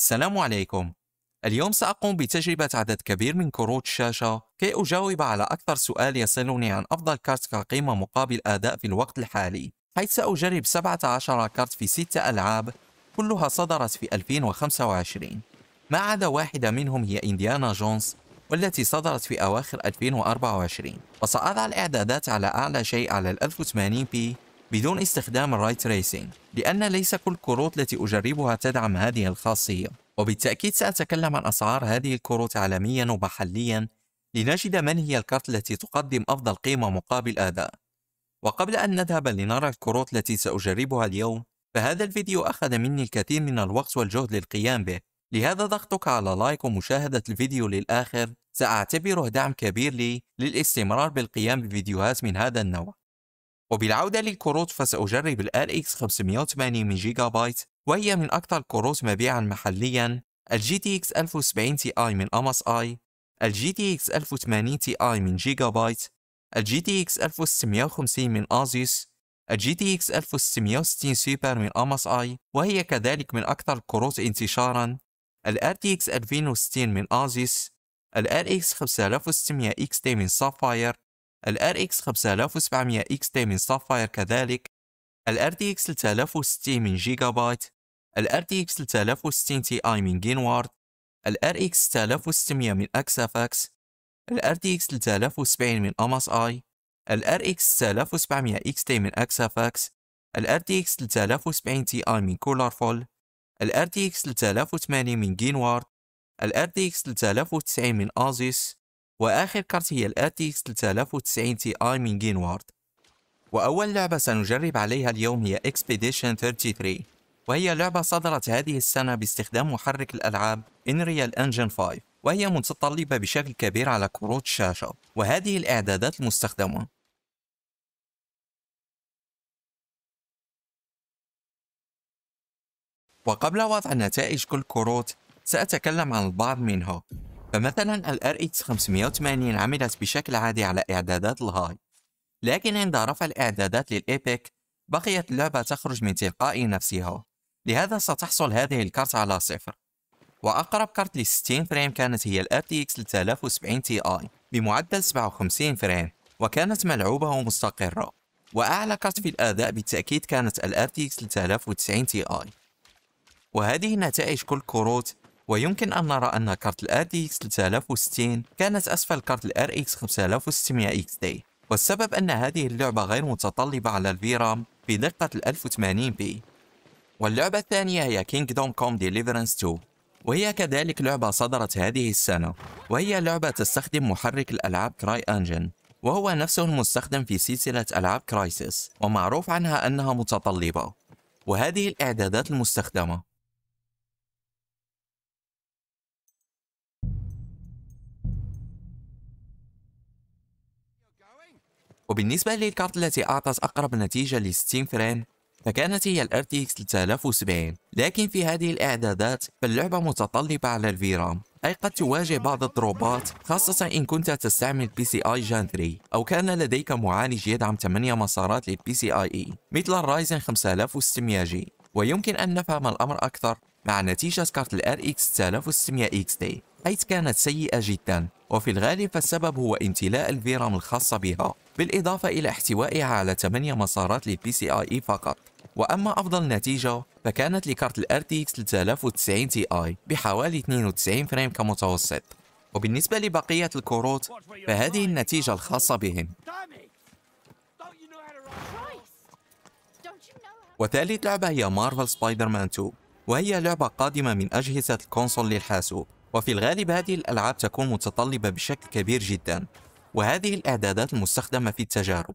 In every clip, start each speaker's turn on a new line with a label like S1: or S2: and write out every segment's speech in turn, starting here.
S1: السلام عليكم اليوم سأقوم بتجربة عدد كبير من كروت الشاشة كي أجاوب على أكثر سؤال يسألني عن أفضل كارت كقيمة مقابل أداء في الوقت الحالي حيث سأجرب 17 كارت في 6 ألعاب كلها صدرت في 2025 ما عدا واحدة منهم هي إنديانا جونز والتي صدرت في أواخر 2024 وسأضع الإعدادات على أعلى شيء على الـ 1080p بدون استخدام الراي تريسينج لأن ليس كل كروت التي أجربها تدعم هذه الخاصية وبالتأكيد سأتكلم عن أسعار هذه الكروت عالميا ومحليا لنجد من هي الكارت التي تقدم أفضل قيمة مقابل أداء وقبل أن نذهب لنرى الكروت التي سأجربها اليوم فهذا الفيديو أخذ مني الكثير من الوقت والجهد للقيام به لهذا ضغطك على لايك ومشاهدة الفيديو للآخر سأعتبره دعم كبير لي للاستمرار بالقيام بفيديوهات من هذا النوع وبالعودة للكروت فسأجرب الـ RX 580 من جيجا بايت وهي من أكثر الكروت مبيعا محليا الـ GTX 1070 Ti من MSI الـ GTX 1080 Ti من جيجا بايت الـ GTX 1650 من ASUS الـ GTX 1660 سوبر من MSI وهي كذلك من أكثر الكروت انتشارا الـ RTX 2060 من ASUS الـ RX 5600 XT من سافاير ال RX 5700 XT من سافاير كذلك ال RTX 3060 من جيجا بايت ال RTX 3060 Ti من جينوارد ال RX 3600 من أكسافاكس ال RTX 3070 من أماس آي ال RX 3700 XT من أكسافاكس ال RTX 3070 Ti من كولارفول ال RTX 3080 من جينوارد ال RTX 3090 من أزيس وآخر كارت هي الآتي 3090 تي آي من جينوارد وأول لعبة سنجرب عليها اليوم هي Expedition 33 وهي لعبة صدرت هذه السنة باستخدام محرك الألعاب Unreal Engine 5 وهي متطلبة بشكل كبير على كروت الشاشة وهذه الإعدادات المستخدمة وقبل وضع نتائج كل كروت سأتكلم عن البعض منها فمثلا ال RX 580 عملت بشكل عادي على إعدادات الهاي لكن عند رفع الإعدادات للإيبك بقيت اللعبة تخرج من تلقاء نفسها لهذا ستحصل هذه الكارت على صفر وأقرب كارت لـ 60 فريم كانت هي الـ RTX 3070 Ti بمعدل 57 فريم وكانت ملعوبة ومستقرة وأعلى كارت في الأداء بالتأكيد كانت الـ RTX 3090 Ti وهذه نتائج كل كروت ويمكن أن نرى أن كارت الـ RTX 3060 كانت أسفل كارت الـ RX 5600 XT والسبب أن هذه اللعبة غير متطلبة على الفيرام بدقة الـ 1080 بي واللعبة الثانية هي Kingdom Come Deliverance 2 وهي كذلك لعبة صدرت هذه السنة وهي لعبة تستخدم محرك الألعاب كراي أنجن وهو نفسه المستخدم في سلسلة ألعاب كرايسيس ومعروف عنها أنها متطلبة وهذه الإعدادات المستخدمة وبالنسبة للكارت التي أعطت أقرب نتيجة لستين فريم فكانت هي الـ RTX 3070 لكن في هذه الإعدادات فاللعبة متطلبة على الفيرام أي قد تواجه بعض الضروبات خاصة إن كنت تستعمل PCI Gen 3 أو كان لديك معالج يدعم 8 مسارات للـ PCIe مثل الـ مثل الرايزن 5600 جي ويمكن أن نفهم الأمر أكثر مع نتيجة كارت الـ RX 3600 XT حيث كانت سيئة جدا وفي الغالب فالسبب هو امتلاء الفيرام الخاصة بها بالإضافة إلى احتوائها على 8 مسارات للبي سي آي فقط وأما أفضل نتيجة فكانت لكارت الـ RTX 3090 Ti بحوالي 92 فريم كمتوسط وبالنسبة لبقية الكروت فهذه النتيجة الخاصة بهم وثالث لعبة هي مارفل سبايدر مان 2 وهي لعبة قادمة من أجهزة الكونسول للحاسوب وفي الغالب هذه الألعاب تكون متطلبة بشكل كبير جدا وهذه الإعدادات المستخدمة في التجارب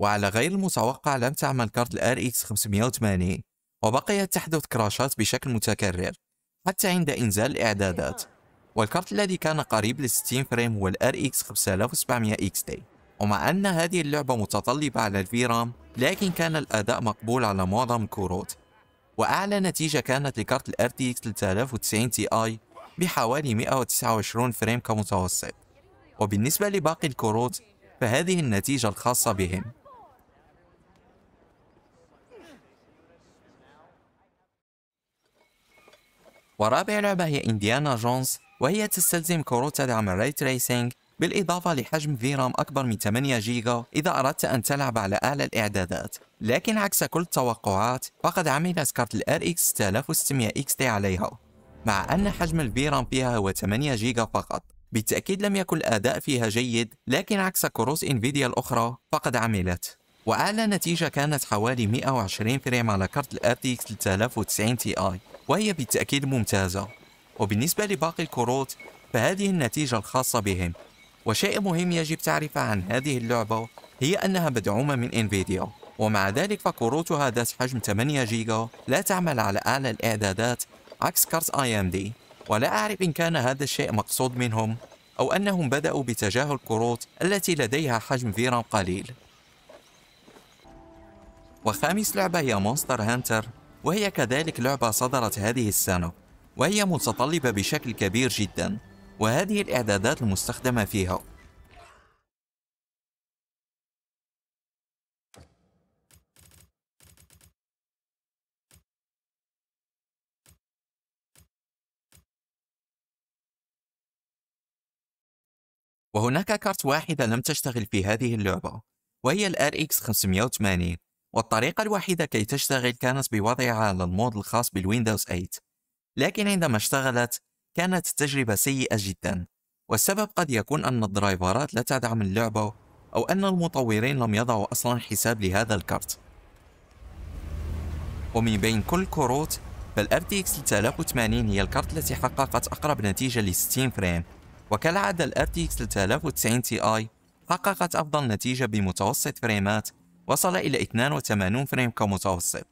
S1: وعلى غير المتوقع لم تعمل كارت الار RX 580 وبقيت تحدث كراشات بشكل متكرر حتى عند إنزال الإعدادات والكارت الذي كان قريب للستين 60 فريم هو الار RX 5700 تي ومع أن هذه اللعبة متطلبة على الفي رام لكن كان الأداء مقبول على معظم الكروت وأعلى نتيجة كانت لكارت تي RTX 3090 Ti بحوالي 129 فريم كمتوسط وبالنسبة لباقي الكروت فهذه النتيجة الخاصة بهم ورابع لعبة هي إنديانا جونز وهي تستلزم كروت تدعم الري تريسينج بالإضافة لحجم فيرام أكبر من 8 جيجا إذا أردت أن تلعب على أعلى الإعدادات لكن عكس كل التوقعات فقد عملت كارت الار RX 6600 XT عليها مع أن حجم الفيرام فيها هو 8 جيجا فقط بالتأكيد لم يكن الأداء فيها جيد لكن عكس كروس انفيديا الأخرى فقد عملت وأعلى نتيجة كانت حوالي 120 فريم على كارت ال RTX 3090 Ti وهي بالتأكيد ممتازة وبالنسبة لباقي الكروت فهذه النتيجة الخاصة بهم وشيء مهم يجب تعرفه عن هذه اللعبة هي أنها مدعومة من انفيديا ومع ذلك فكروتها ذات حجم 8 جيجا لا تعمل على أعلى الإعدادات عكس كارت اي ام دي ولا أعرف إن كان هذا الشيء مقصود منهم أو أنهم بدأوا بتجاهل الكروت التي لديها حجم فيرام قليل وخامس لعبة هي مونستر هانتر وهي كذلك لعبة صدرت هذه السنة وهي متطلبة بشكل كبير جدا وهذه الإعدادات المستخدمة فيها وهناك كارت واحدة لم تشتغل في هذه اللعبة وهي الـ RX 580 والطريقة الوحيدة كي تشتغل كانت بوضعها على المود الخاص بالويندوز 8 لكن عندما اشتغلت كانت التجربة سيئة جدا والسبب قد يكون أن الدرايفرات لا تدعم اللعبة أو أن المطورين لم يضعوا أصلا حساب لهذا الكارت ومن بين كل كروت فالـ RTX 3080 هي الكارت التي حققت أقرب نتيجة ل 60 فريم وكالعادة ال RTX 3090 Ti حققت أفضل نتيجة بمتوسط فريمات وصل إلى 82 فريم كمتوسط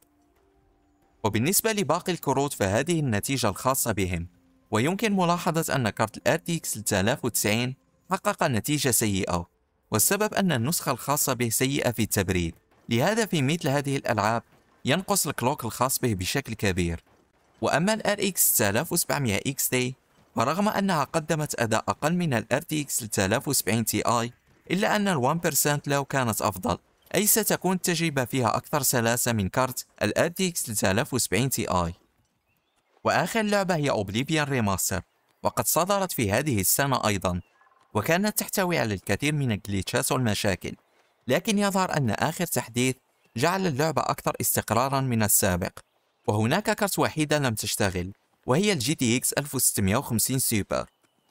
S1: وبالنسبة لباقي الكروت فهذه النتيجة الخاصة بهم ويمكن ملاحظة أن كارت الـ RTX 3090 حقق نتيجة سيئة والسبب أن النسخة الخاصة به سيئة في التبريد لهذا في مثل هذه الألعاب ينقص الكلوك الخاص به بشكل كبير وأما الـ RX 6700 XT فرغم أنها قدمت أداء أقل من الـ RTX 3070 Ti إلا أن الـ 1% لو كانت أفضل أي ستكون التجربة فيها أكثر سلاسة من كارت الـ RTX 3070 Ti وآخر لعبة هي Oblivion Remaster وقد صدرت في هذه السنة أيضا وكانت تحتوي على الكثير من الجليتشات والمشاكل لكن يظهر أن آخر تحديث جعل اللعبة أكثر استقرارا من السابق وهناك كرت وحيدة لم تشتغل وهي الـ GTX 1650 Super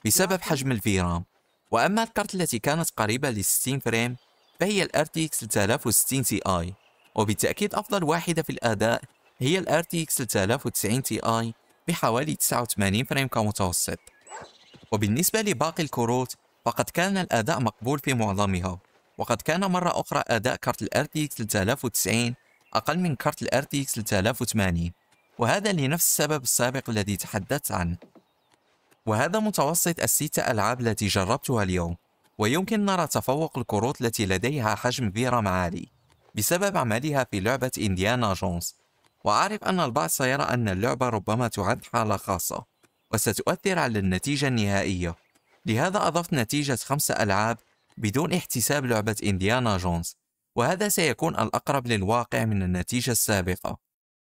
S1: بسبب نعم. حجم الفيرام وأما الكرت التي كانت قريبة لـ 60 فريم فهي الـ RTX 3060 Ti وبالتأكيد أفضل واحدة في الأداء هي الـ RTX 3090 Ti بحوالي 89 فريم كمتوسط وبالنسبة لباقي الكروت فقد كان الأداء مقبول في معظمها وقد كان مرة أخرى أداء كارت الـ RTX 3090 أقل من كارت الـ RTX 3080 وهذا لنفس السبب السابق الذي تحدثت عنه وهذا متوسط الستة ألعاب التي جربتها اليوم ويمكن نرى تفوق الكروت التي لديها حجم بيرم عالي بسبب عملها في لعبة إنديانا جونز وأعرف أن البعض سيرى أن اللعبة ربما تعد حالة خاصة وستؤثر على النتيجة النهائية لهذا أضفت نتيجة خمسة ألعاب بدون احتساب لعبة إنديانا جونز وهذا سيكون الأقرب للواقع من النتيجة السابقة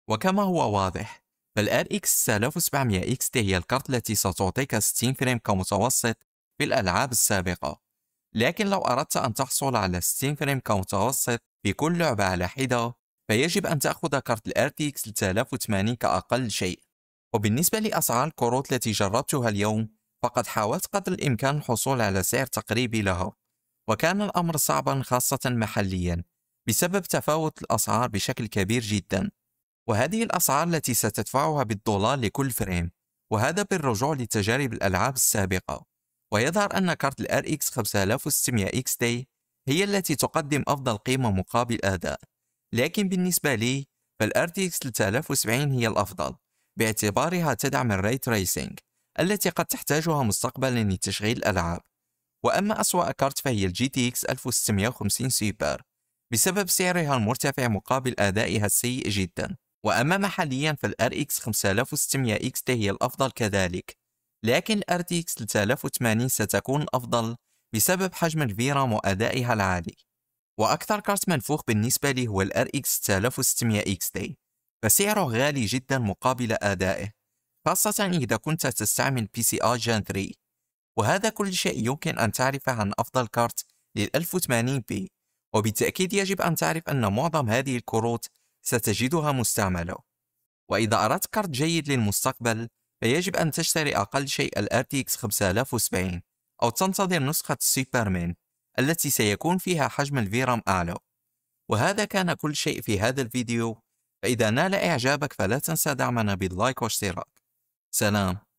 S1: وكما هو واضح فالـ RX 6700 XT هي الكارت التي ستعطيك 60 فريم كمتوسط في الألعاب السابقة لكن لو أردت أن تحصل على 60 فريم كمتوسط في كل لعبة على حدة فيجب أن تأخذ كارت الـ RTX 3080 كأقل شيء وبالنسبة لأسعار الكروت التي جربتها اليوم فقد حاولت قدر الإمكان الحصول على سعر تقريبي لها وكان الأمر صعبا خاصة محليا بسبب تفاوت الأسعار بشكل كبير جدا وهذه الأسعار التي ستدفعها بالدولار لكل فريم وهذا بالرجوع لتجارب الألعاب السابقة ويظهر أن كارت الـ RX 5600 XT هي التي تقدم أفضل قيمة مقابل أداء لكن بالنسبة لي فالـ RTX 3070 هي الأفضل باعتبارها تدعم Ray تريسينج التي قد تحتاجها مستقبلا لتشغيل الألعاب وأما أسوأ كارت فهي الـ GTX 1650 سوبر بسبب سعرها المرتفع مقابل أدائها السيء جدا وأما محليا فالـ RX 5600 XT هي الأفضل كذلك لكن الـ RTX 3080 ستكون أفضل بسبب حجم الفيرام وأدائها العالي وأكثر كارت منفوخ بالنسبة لي هو الـ RX 3600 XT فسعره غالي جدا مقابل أدائه خاصة إذا كنت تستعمل PCI Gen 3 وهذا كل شيء يمكن أن تعرفه عن أفضل كارت لل 1080p وبالتأكيد يجب أن تعرف أن معظم هذه الكروت ستجدها مستعملة وإذا أردت كارت جيد للمستقبل فيجب أن تشتري أقل شيء الـ RTX 5070 أو تنتظر نسخة سوبرمان التي سيكون فيها حجم الفيرام أعلى وهذا كان كل شيء في هذا الفيديو فإذا نال إعجابك فلا تنسى دعمنا باللايك واشتراك سلام